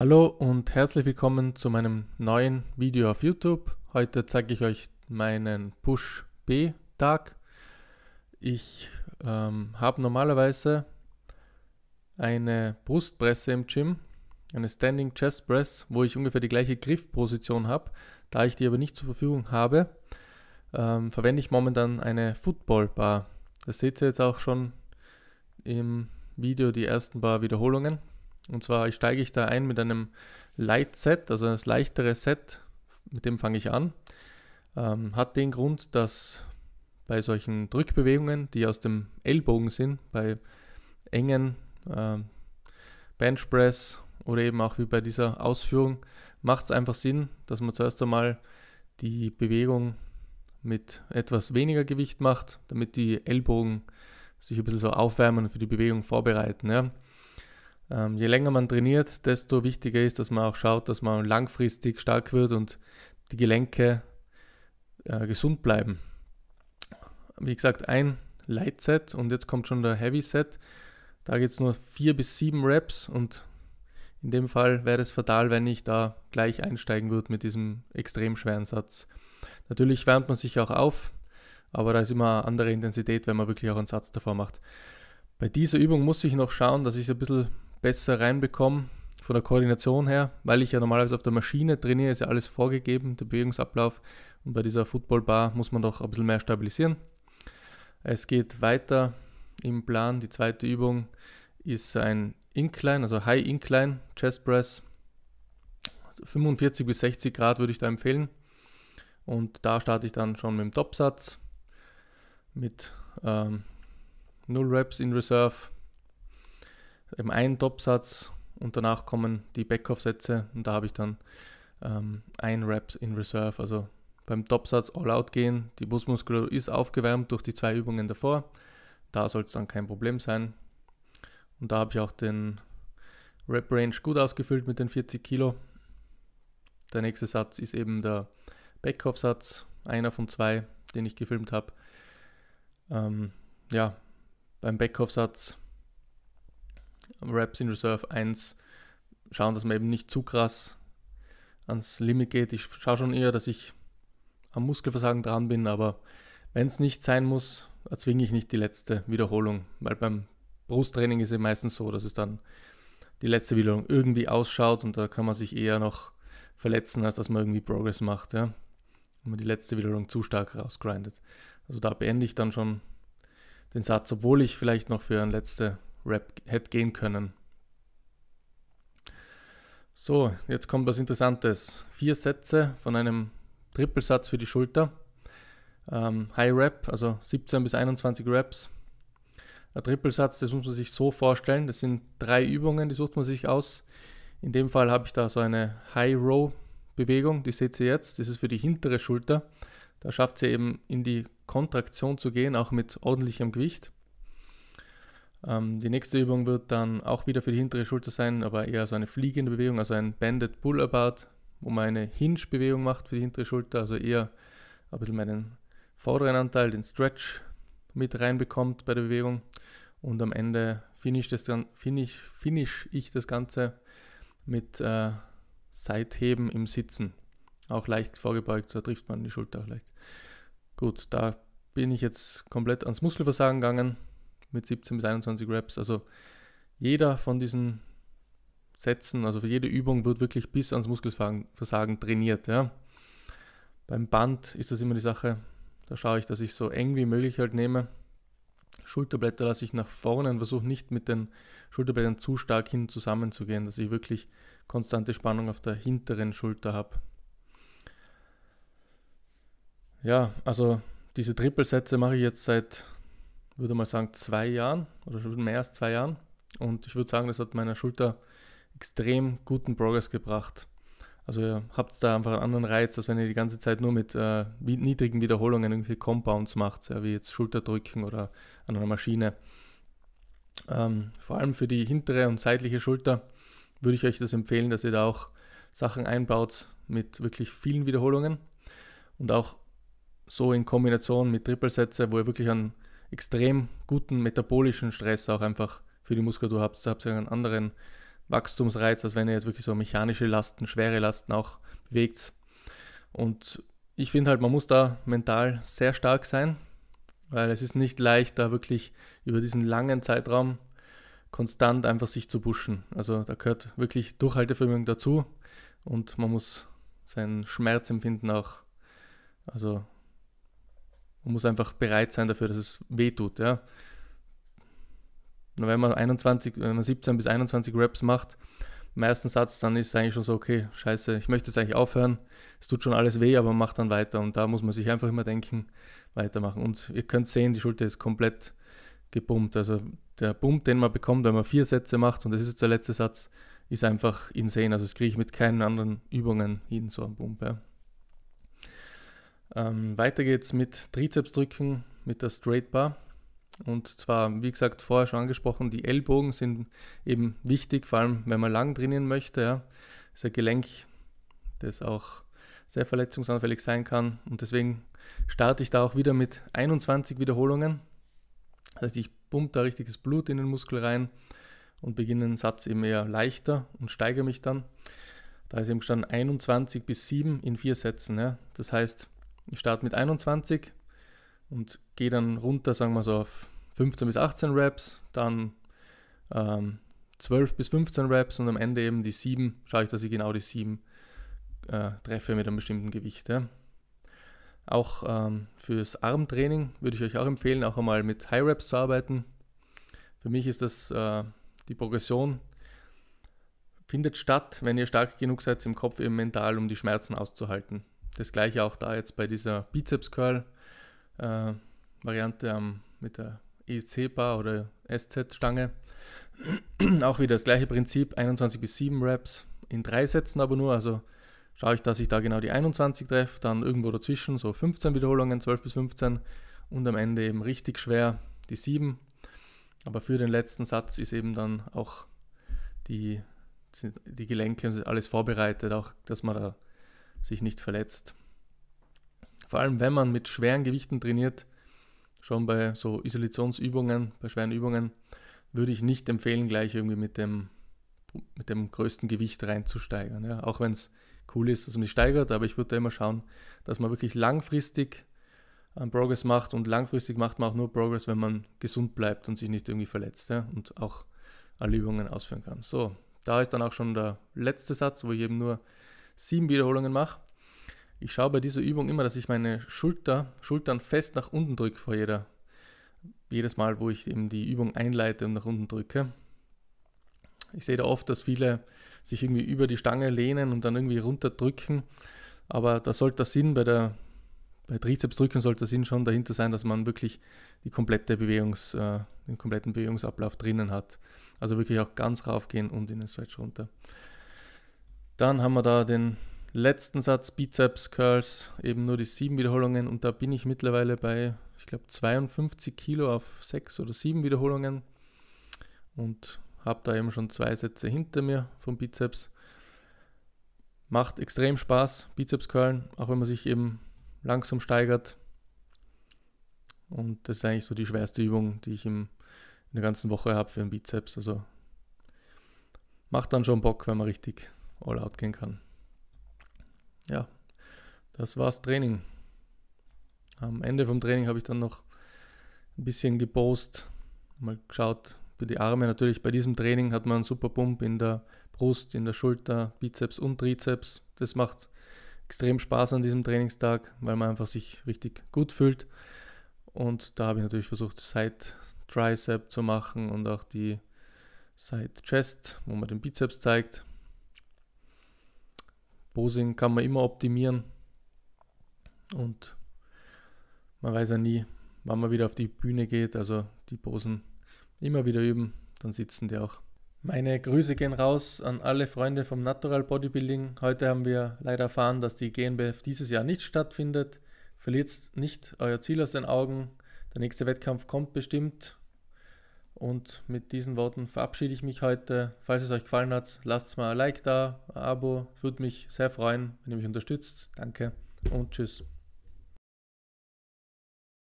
Hallo und herzlich willkommen zu meinem neuen Video auf YouTube. Heute zeige ich euch meinen Push B Tag. Ich ähm, habe normalerweise eine Brustpresse im Gym, eine Standing Chest Press, wo ich ungefähr die gleiche Griffposition habe. Da ich die aber nicht zur Verfügung habe, ähm, verwende ich momentan eine Football Bar. Das seht ihr jetzt auch schon im Video die ersten paar Wiederholungen. Und zwar steige ich da ein mit einem Light Set, also das leichtere Set, mit dem fange ich an. Ähm, hat den Grund, dass bei solchen Drückbewegungen, die aus dem Ellbogen sind, bei engen äh, Bench Press oder eben auch wie bei dieser Ausführung, macht es einfach Sinn, dass man zuerst einmal die Bewegung mit etwas weniger Gewicht macht, damit die Ellbogen sich ein bisschen so aufwärmen und für die Bewegung vorbereiten. Ja. Ähm, je länger man trainiert, desto wichtiger ist, dass man auch schaut, dass man langfristig stark wird und die Gelenke äh, gesund bleiben. Wie gesagt, ein Light Set und jetzt kommt schon der Heavy Set. Da geht es nur 4 bis 7 Reps und in dem Fall wäre es fatal, wenn ich da gleich einsteigen würde mit diesem extrem schweren Satz. Natürlich wärmt man sich auch auf, aber da ist immer eine andere Intensität, wenn man wirklich auch einen Satz davor macht. Bei dieser Übung muss ich noch schauen, dass ich es ein bisschen besser reinbekomme von der Koordination her, weil ich ja normalerweise auf der Maschine trainiere, ist ja alles vorgegeben, der Bewegungsablauf. Und bei dieser Footballbar muss man doch ein bisschen mehr stabilisieren. Es geht weiter im Plan. Die zweite Übung ist ein Incline, also High Incline Chest Press. Also 45 bis 60 Grad würde ich da empfehlen. Und da starte ich dann schon mit dem Topsatz mit ähm, 0 Reps in Reserve eben einen Topsatz und danach kommen die Backoff-Sätze und da habe ich dann ähm, ein Rap in Reserve. Also beim Topsatz all out gehen, die Brustmuskulatur ist aufgewärmt durch die zwei Übungen davor. Da soll es dann kein Problem sein. Und da habe ich auch den rap Range gut ausgefüllt mit den 40 Kilo. Der nächste Satz ist eben der Backoff-Satz, einer von zwei, den ich gefilmt habe. Ähm, ja, beim Backoff-Satz Raps in Reserve 1 schauen, dass man eben nicht zu krass ans Limit geht. Ich schaue schon eher, dass ich am Muskelversagen dran bin, aber wenn es nicht sein muss, erzwinge ich nicht die letzte Wiederholung, weil beim Brusttraining ist es meistens so, dass es dann die letzte Wiederholung irgendwie ausschaut und da kann man sich eher noch verletzen, als dass man irgendwie Progress macht, ja? wenn man die letzte Wiederholung zu stark rausgrindet. Also da beende ich dann schon den Satz, obwohl ich vielleicht noch für eine letzte Rap hätte gehen können. So, jetzt kommt was Interessantes. Vier Sätze von einem Trippelsatz für die Schulter. Ähm, High Rap, also 17 bis 21 Raps. Ein Trippelsatz, das muss man sich so vorstellen. Das sind drei Übungen, die sucht man sich aus. In dem Fall habe ich da so eine High Row Bewegung, die seht ihr jetzt. Das ist für die hintere Schulter. Da schafft sie eben in die Kontraktion zu gehen, auch mit ordentlichem Gewicht. Ähm, die nächste Übung wird dann auch wieder für die hintere Schulter sein, aber eher so eine fliegende Bewegung, also ein Banded Pull Apart, wo man eine Hinge-Bewegung macht für die hintere Schulter, also eher ein bisschen meinen vorderen Anteil, den Stretch mit reinbekommt bei der Bewegung und am Ende finish, das, finish, finish ich das Ganze mit äh, Seitheben im Sitzen. Auch leicht vorgebeugt, da trifft man die Schulter auch leicht. Gut, da bin ich jetzt komplett ans Muskelversagen gegangen mit 17 bis 21 Reps. Also jeder von diesen Sätzen, also für jede Übung wird wirklich bis ans Muskelversagen trainiert. Ja. Beim Band ist das immer die Sache, da schaue ich, dass ich so eng wie möglich halt nehme. Schulterblätter lasse ich nach vorne und versuche nicht mit den Schulterblättern zu stark hin zusammenzugehen, dass ich wirklich konstante Spannung auf der hinteren Schulter habe. Ja, also diese Trippelsätze mache ich jetzt seit würde mal sagen, zwei Jahren oder schon mehr als zwei Jahren. Und ich würde sagen, das hat meiner Schulter extrem guten Progress gebracht. Also ihr habt da einfach einen anderen Reiz, als wenn ihr die ganze Zeit nur mit äh, niedrigen Wiederholungen irgendwie Compounds macht, ja, wie jetzt Schulterdrücken oder an einer Maschine. Ähm, vor allem für die hintere und seitliche Schulter würde ich euch das empfehlen, dass ihr da auch Sachen einbaut mit wirklich vielen Wiederholungen und auch so in Kombination mit Triple-Sätze, wo ihr wirklich einen extrem guten metabolischen Stress auch einfach für die Muskulatur habt. Da habt ihr einen anderen Wachstumsreiz, als wenn ihr jetzt wirklich so mechanische Lasten, schwere Lasten auch bewegt. Und ich finde halt, man muss da mental sehr stark sein, weil es ist nicht leicht, da wirklich über diesen langen Zeitraum konstant einfach sich zu pushen. Also da gehört wirklich Durchhaltevermögen dazu und man muss sein Schmerzempfinden auch also man muss einfach bereit sein dafür, dass es weh tut. Ja. wenn man 21, wenn man 17 bis 21 Reps macht, im ersten Satz, dann ist es eigentlich schon so, okay, scheiße, ich möchte jetzt eigentlich aufhören. Es tut schon alles weh, aber man macht dann weiter. Und da muss man sich einfach immer denken, weitermachen. Und ihr könnt sehen, die Schulter ist komplett gepumpt. Also der Pump, den man bekommt, wenn man vier Sätze macht, und das ist jetzt der letzte Satz, ist einfach insane. Also das kriege ich mit keinen anderen Übungen hin, so ein Pump. Ja. Ähm, weiter geht's mit Trizepsdrücken mit der Straight Bar. Und zwar, wie gesagt, vorher schon angesprochen, die Ellbogen sind eben wichtig, vor allem wenn man lang trainieren möchte. Ja. Das ist ein Gelenk, das auch sehr verletzungsanfällig sein kann. Und deswegen starte ich da auch wieder mit 21 Wiederholungen. Das heißt, ich pumpe da richtiges Blut in den Muskel rein und beginne den Satz eben eher leichter und steigere mich dann. Da ist eben gestanden 21 bis 7 in vier Sätzen. Ja. Das heißt, ich starte mit 21 und gehe dann runter, sagen wir so, auf 15 bis 18 Raps, dann ähm, 12 bis 15 Raps und am Ende eben die 7, schaue ich, dass ich genau die 7 äh, treffe mit einem bestimmten Gewicht. Ja. Auch ähm, fürs Armtraining würde ich euch auch empfehlen, auch einmal mit High Raps zu arbeiten. Für mich ist das äh, die Progression findet statt, wenn ihr stark genug seid im Kopf eben mental, um die Schmerzen auszuhalten das gleiche auch da jetzt bei dieser Bizeps Curl äh, Variante ähm, mit der EC-Bar oder SZ-Stange. auch wieder das gleiche Prinzip, 21 bis 7 Reps in drei Sätzen aber nur. Also schaue ich, dass ich da genau die 21 treffe, dann irgendwo dazwischen so 15 Wiederholungen, 12 bis 15 und am Ende eben richtig schwer die 7. Aber für den letzten Satz ist eben dann auch die, die Gelenke, alles vorbereitet, auch dass man da sich nicht verletzt. Vor allem, wenn man mit schweren Gewichten trainiert, schon bei so Isolationsübungen, bei schweren Übungen, würde ich nicht empfehlen, gleich irgendwie mit dem, mit dem größten Gewicht reinzusteigern. Ja, auch wenn es cool ist, dass man sich steigert, aber ich würde da immer schauen, dass man wirklich langfristig ähm, Progress macht und langfristig macht man auch nur Progress, wenn man gesund bleibt und sich nicht irgendwie verletzt ja, und auch alle Übungen ausführen kann. So, da ist dann auch schon der letzte Satz, wo ich eben nur sieben Wiederholungen mache. Ich schaue bei dieser Übung immer, dass ich meine Schulter, Schultern fest nach unten drücke vor jeder, jedes Mal, wo ich eben die Übung einleite und nach unten drücke. Ich sehe da oft, dass viele sich irgendwie über die Stange lehnen und dann irgendwie runterdrücken. Aber da sollte der Sinn bei der bei Trizepsdrücken sollte der Sinn schon dahinter sein, dass man wirklich die komplette Bewegungs, äh, den kompletten Bewegungsablauf drinnen hat. Also wirklich auch ganz raufgehen und in den Stretch runter. Dann haben wir da den letzten Satz Bizeps Curls, eben nur die sieben Wiederholungen und da bin ich mittlerweile bei, ich glaube, 52 Kilo auf sechs oder sieben Wiederholungen und habe da eben schon zwei Sätze hinter mir vom Bizeps. Macht extrem Spaß, Bizeps Curlen, auch wenn man sich eben langsam steigert. Und das ist eigentlich so die schwerste Übung, die ich im, in der ganzen Woche habe für den Bizeps. Also macht dann schon Bock, wenn man richtig all out gehen kann. Ja, das war's Training. Am Ende vom Training habe ich dann noch ein bisschen gepost, mal geschaut für die Arme. Natürlich bei diesem Training hat man einen super Pump in der Brust, in der Schulter, Bizeps und Trizeps. Das macht extrem Spaß an diesem Trainingstag, weil man einfach sich richtig gut fühlt. Und da habe ich natürlich versucht, Side Tricep zu machen und auch die Side Chest, wo man den Bizeps zeigt. Posing kann man immer optimieren und man weiß ja nie, wann man wieder auf die Bühne geht. Also die Posen immer wieder üben, dann sitzen die auch. Meine Grüße gehen raus an alle Freunde vom Natural Bodybuilding. Heute haben wir leider erfahren, dass die GNBF dieses Jahr nicht stattfindet. Verliert nicht euer Ziel aus den Augen. Der nächste Wettkampf kommt bestimmt und mit diesen Worten verabschiede ich mich heute. Falls es euch gefallen hat, lasst mal ein Like da, ein Abo. Würde mich sehr freuen, wenn ihr mich unterstützt. Danke und tschüss.